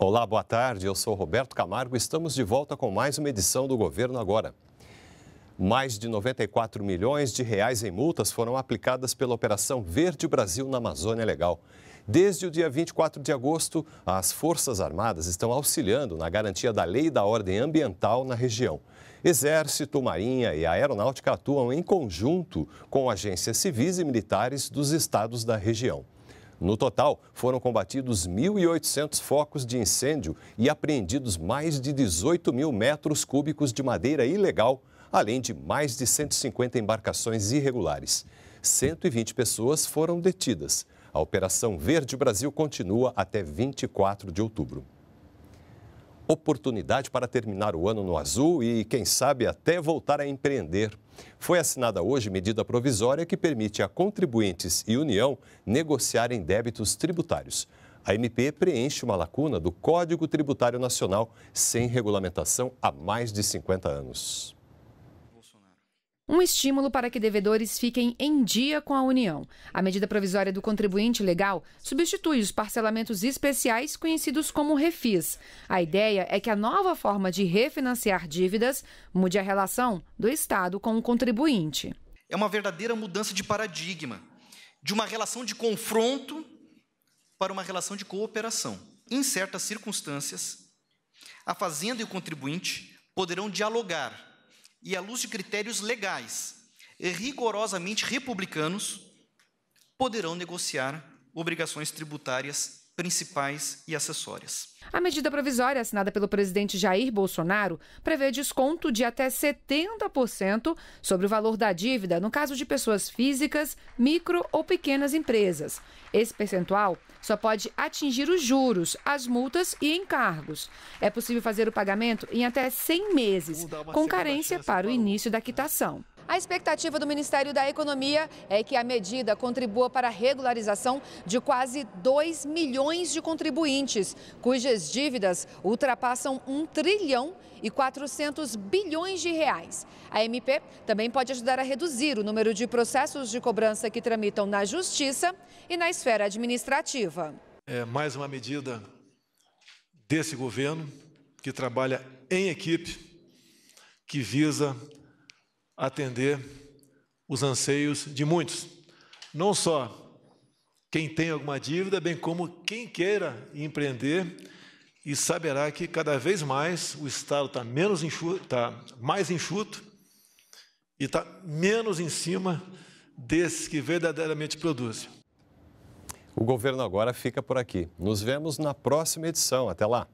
Olá, boa tarde. Eu sou Roberto Camargo e estamos de volta com mais uma edição do Governo Agora. Mais de 94 milhões de reais em multas foram aplicadas pela Operação Verde Brasil na Amazônia Legal. Desde o dia 24 de agosto, as Forças Armadas estão auxiliando na garantia da lei e da ordem ambiental na região. Exército, Marinha e Aeronáutica atuam em conjunto com agências civis e militares dos estados da região. No total, foram combatidos 1.800 focos de incêndio e apreendidos mais de 18 mil metros cúbicos de madeira ilegal, além de mais de 150 embarcações irregulares. 120 pessoas foram detidas. A Operação Verde Brasil continua até 24 de outubro oportunidade para terminar o ano no azul e, quem sabe, até voltar a empreender. Foi assinada hoje medida provisória que permite a contribuintes e União negociarem débitos tributários. A MP preenche uma lacuna do Código Tributário Nacional sem regulamentação há mais de 50 anos um estímulo para que devedores fiquem em dia com a União. A medida provisória do contribuinte legal substitui os parcelamentos especiais conhecidos como refis. A ideia é que a nova forma de refinanciar dívidas mude a relação do Estado com o contribuinte. É uma verdadeira mudança de paradigma, de uma relação de confronto para uma relação de cooperação. Em certas circunstâncias, a Fazenda e o contribuinte poderão dialogar e à luz de critérios legais, rigorosamente republicanos, poderão negociar obrigações tributárias principais e acessórias. A medida provisória assinada pelo presidente Jair Bolsonaro prevê desconto de até 70% sobre o valor da dívida no caso de pessoas físicas, micro ou pequenas empresas. Esse percentual só pode atingir os juros, as multas e encargos. É possível fazer o pagamento em até 100 meses, com carência para o início da quitação. A expectativa do Ministério da Economia é que a medida contribua para a regularização de quase 2 milhões de contribuintes, cujas dívidas ultrapassam 1 trilhão e 400 bilhões de reais. A MP também pode ajudar a reduzir o número de processos de cobrança que tramitam na Justiça e na esfera administrativa. É mais uma medida desse governo que trabalha em equipe, que visa atender os anseios de muitos. Não só quem tem alguma dívida, bem como quem queira empreender e saberá que cada vez mais o Estado está menos enxuto, está mais enxuto e está menos em cima desses que verdadeiramente produzem. O governo agora fica por aqui. Nos vemos na próxima edição. Até lá!